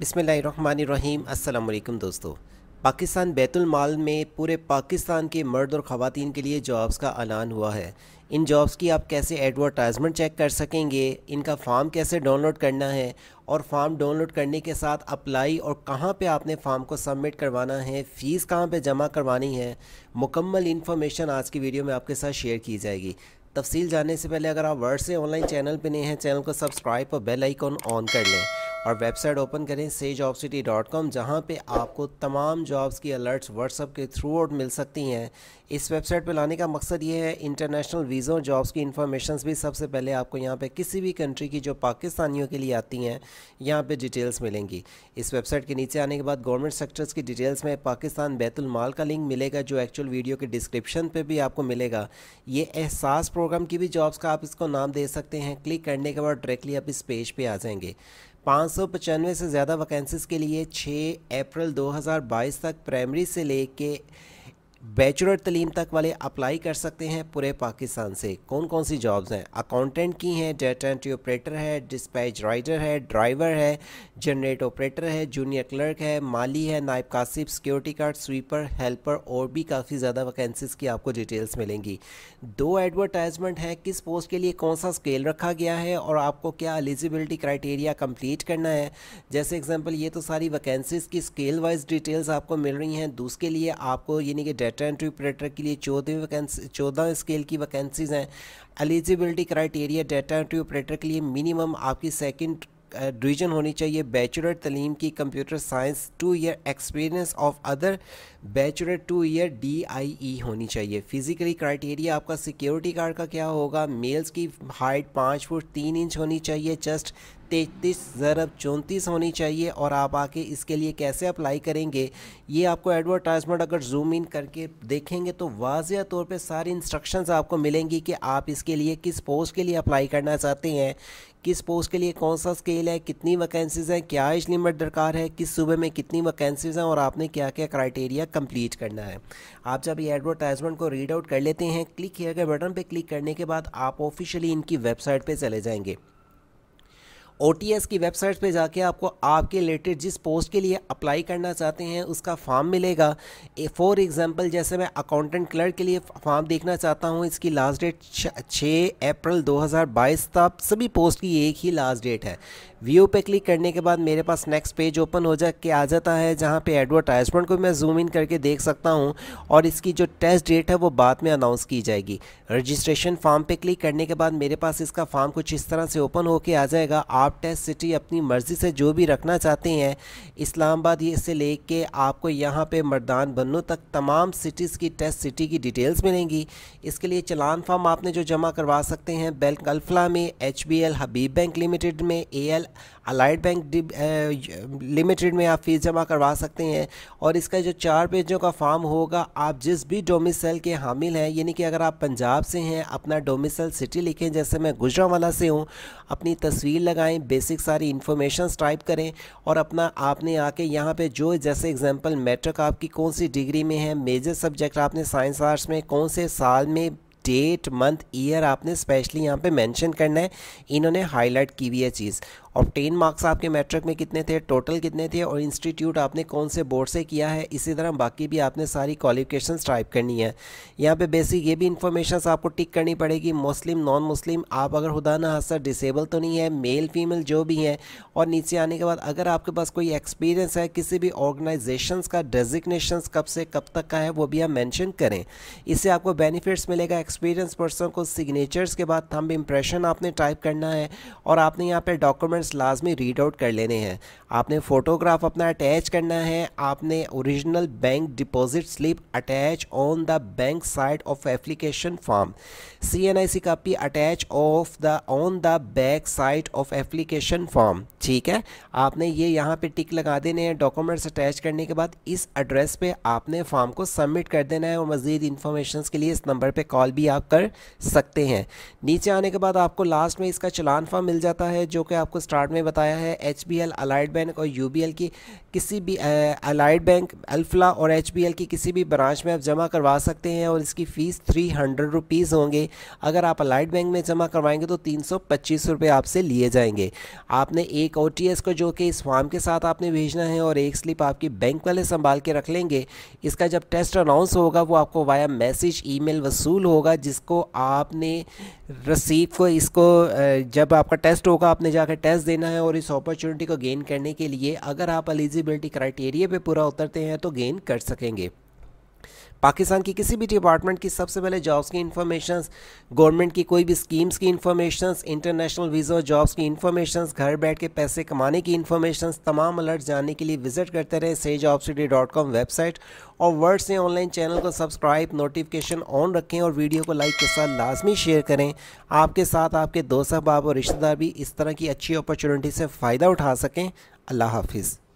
बिसमीम अल्लाम दोस्तों पाकिस्तान बैतुलमाल में पूरे पाकिस्तान के मर्द और ख़वान के लिए जॉब्स का ऐलान हुआ है इन जॉब्स की आप कैसे एडवर्टाइजमेंट चेक कर सकेंगे इनका फॉर्म कैसे डाउनलोड करना है और फॉर्म डाउनलोड करने के साथ अप्लाई और कहाँ पे आपने फॉर्म को सबमिट करवाना है फ़ीस कहाँ पे जमा करवानी है मुकम्मल इन्फॉर्मेशन आज की वीडियो में आपके साथ शेयर की जाएगी तफसील जानने से पहले अगर आप वर्ड से ऑनलाइन चैनल पर नहीं हैं चैनल को सब्सक्राइब और बेल आइकॉन ऑन कर लें और वेबसाइट ओपन करें से जॉब सिटी डॉट कॉम जहाँ पर आपको तमाम जॉब्स की अलर्ट्स व्हाट्सअप के थ्रू आउट मिल सकती हैं इस वेबसाइट पर लाने का मकसद ये है इंटरनेशनल वीज़ों जॉब्स की इन्फॉर्मेशन भी सबसे पहले आपको यहाँ पर किसी भी कंट्री की जो पाकिस्तानियों के लिए आती हैं यहाँ पर डिटेल्स मिलेंगी इस वेबसाइट के नीचे आने के बाद गवर्नमेंट सेक्टर्स की डिटेल्स में पाकिस्तान बैतुलमाल का लिंक मिलेगा जो एक्चुअल वीडियो के डिस्क्रिप्शन पर भी आपको मिलेगा ये एहसास प्रोग्राम की भी जॉब्स का आप इसको नाम दे सकते हैं क्लिक करने के बाद डायरेक्टली आप इस पेज पर आ जाएंगे पाँच सौ पचानवे से ज़्यादा वैकेंसीज़ के लिए 6 अप्रैल 2022 तक प्राइमरी से लेके बैचलर तलीम तक वाले अप्लाई कर सकते हैं पूरे पाकिस्तान से कौन कौन सी जॉब्स हैं अकाउंटेंट की हैं डेटा एंट्री ऑपरेटर है डिस्पैच राइडर है ड्राइवर है जनरेट ऑपरेटर है जूनियर क्लर्क है माली है नायब कासिब सिक्योरिटी गार्ड स्वीपर हेल्पर और भी काफ़ी ज़्यादा वैकेंसीज की आपको डिटेल्स मिलेंगी दो एडवर्टाइजमेंट हैं किस पोस्ट के लिए कौन सा स्केल रखा गया है और आपको क्या एलिजिबिलिटी क्राइटेरिया कम्प्लीट करना है जैसे एग्जाम्पल ये तो सारी वैकेंसीज़ की स्केल वाइज डिटेल्स आपको मिल रही हैं दूसरे लिए आपको यानी कि डेटा एंट्री ऑपरेटर के लिए चौदह वैकेंसी चौदह स्केल की वैकेंसीज़ हैं eligibility criteria data entry operator के लिए मिनिमम आपकी सेकेंड डिवीजन uh, होनी चाहिए बैचलर तलीम की computer science two year experience of other bachelor two year D I E होनी चाहिए फिजिकली क्राइटेरिया आपका सिक्योरिटी गार्ड का क्या होगा मेल्स की हाइट पाँच फुट तीन इंच होनी चाहिए चेस्ट तैतीस ज़रब चौंतीस होनी चाहिए और आप आके इसके लिए कैसे अप्लाई करेंगे ये आपको एडवर्टाइजमेंट अगर जूम इन करके देखेंगे तो वाजिया तौर पे सारी इंस्ट्रक्शंस आपको मिलेंगी कि आप इसके लिए किस पोस्ट के लिए अप्लाई करना चाहते हैं किस पोस्ट के लिए कौन सा स्केल है कितनी वैकेंसीज़ हैं क्या एज लिमिट दरकार है किस सूबे में कितनी वैकेंसीज़ हैं और आपने क्या क्या क्राइटेरिया कंप्लीट करना है आप जब ये एडवर्टाइजमेंट को रीड आउट कर लेते हैं क्लिक किया गया बटन पे क्लिक करने के बाद आप ऑफिशियली इनकी वेबसाइट पे चले जाएंगे ओ की वेबसाइट पे जाके आपको आपके रिलेटेड जिस पोस्ट के लिए अप्लाई करना चाहते हैं उसका फॉर्म मिलेगा फॉर एग्ज़ाम्पल जैसे मैं अकाउंटेंट क्लर्क के लिए फॉर्म देखना चाहता हूँ इसकी लास्ट डेट छः अप्रैल 2022 तक सभी पोस्ट की एक ही लास्ट डेट है व्यू पे क्लिक करने के बाद मेरे पास नेक्स्ट पेज ओपन हो जा के आ जाता है जहाँ पे एडवर्टाइजमेंट को मैं जूम इन करके देख सकता हूँ और इसकी जो टेस्ट डेट है वो बाद में अनाउंस की जाएगी रजिस्ट्रेशन फॉर्म पे क्लिक करने के बाद मेरे पास इसका फॉर्म कुछ इस तरह से ओपन होके आ जाएगा आप आप टेस्ट सिटी अपनी मर्ज़ी से जो भी रखना चाहते हैं इस्लामाबाद ये से ले कर आपको यहाँ पर मर्दान बनो तक तमाम सिटीज़ की टेस्ट सिटी की डिटेल्स मिलेंगी इसके लिए चलान फार्म आपने जो जमा करवा सकते हैं बैंक अल्फला में H B L Habib bank limited में A L allied bank limited में आप फ़ीस जमा करवा सकते हैं और इसका जो चार पेजों का फॉर्म होगा आप जिस भी डोमिसल के हामिल हैं यानी कि अगर आप पंजाब से हैं अपना डोमिसल सिटी लिखें जैसे मैं गुजरावाला से हूँ अपनी तस्वीर लगाएं बेसिक सारी इन्फॉर्मेशन टाइप करें और अपना आपने आके यहाँ पर जो जैसे एग्जाम्पल मेट्रिक आपकी कौन सी डिग्री में है मेजर सब्जेक्ट आपने साइंस आर्ट्स में कौन से साल में डेट मंथ ईयर आपने स्पेशली यहाँ पे मेंशन करना है इन्होंने हाईलाइट की हुई है चीज़ और टेन मार्क्स आपके मैट्रिक में कितने थे टोटल कितने थे और इंस्टीट्यूट आपने कौन से बोर्ड से किया है इसी तरह बाकी भी आपने सारी क्वालिफिकेशन टाइप करनी है यहाँ पे बेसिक ये भी इन्फॉर्मेशन आपको टिक करनी पड़ेगी मुस्लिम नॉन मुस्लिम आप अगर खुदा ना हादसा डिसेबल तो नहीं है मेल फीमेल जो भी हैं और नीचे आने के बाद अगर आपके पास कोई एक्सपीरियंस है किसी भी ऑर्गेनाइजेशन का डेजिग्नेशन कब से कब तक का है वो भी आप मैंशन करें इससे आपको बेनिफिट्स मिलेगा एक्सपीरियंस पर्सन को सिग्नेचर्स के बाद थम्ब इम्प्रेशन आपने टाइप करना है और आपने यहाँ पर डॉक्यूमेंट डॉक्यूमेंट्स लाजमी रीड आउट कर लेने हैं आपने फ़ोटोग्राफ अपना अटैच करना है आपने original bank deposit slip attach on the bank side of application form C N I C copy attach of the on the back side of application form ठीक है आपने ये यहाँ पे टिक लगा देने हैं डॉक्यूमेंट्स अटैच करने के बाद इस एड्रेस पर आपने फॉर्म को सबमिट कर देना है और मज़ीद इन्फॉर्मेशन के लिए इस नंबर पर कॉल भी आप कर सकते हैं नीचे आने के बाद आपको लास्ट में इसका चलान फॉर्म मिल जाता है जो कि आपको स्टार्ट में बताया है H B L allied bank और यू बी एल की किसी भी अलाइड बैंक अल्फला और एच बी एल की किसी भी ब्रांच में आप जमा करवा सकते हैं और इसकी फ़ीस थ्री हंड्रेड रुपीज़ होंगे अगर आप अलाइड बैंक में जमा करवाएंगे तो तीन सौ पच्चीस रुपये आपसे लिए जाएंगे आपने एक ओ टी एस को जो कि इस फॉर्म के साथ आपने भेजना है और एक स्लिप आपकी बैंक वाले संभाल के रख लेंगे इसका जब टेस्ट अनाउंस होगा वो आपको वाया मैसेज ई मेल वसूल होगा जिसको आपने रसीद को इसको जब आपका टेस्ट होगा आपने जाकर टेस्ट इंटरेस्ट देना है और इस अपॉर्चुनिटी को गेन करने के लिए अगर आप एलिजिबिलिटी क्राइटेरिया पे पूरा उतरते हैं तो गेन कर सकेंगे पाकिस्तान की किसी भी डिपार्टमेंट की सबसे पहले जॉब्स की इन्फॉर्मेशन गवर्नमेंट की कोई भी स्कीम्स की इन्फॉर्मेशन इंटरनेशनल वीज़ा जॉब्स की इन्फॉर्मेशन घर बैठ के पैसे कमाने की इन्फॉर्मेशन तमाम अलर्ट जानने के लिए विजिट करते रहे से job city dot com website और वर्ड से ऑनलाइन चैनल को सब्सक्राइब नोटिफिकेशन ऑन रखें और वीडियो को लाइक के साथ लाजमी शेयर करें आपके साथ आपके दोस्त अहबाब और रिश्तेदार भी इस तरह की अच्छी अपॉर्चुनिटी से फ़ायदा उठा सकें अल्लाह हाफिज़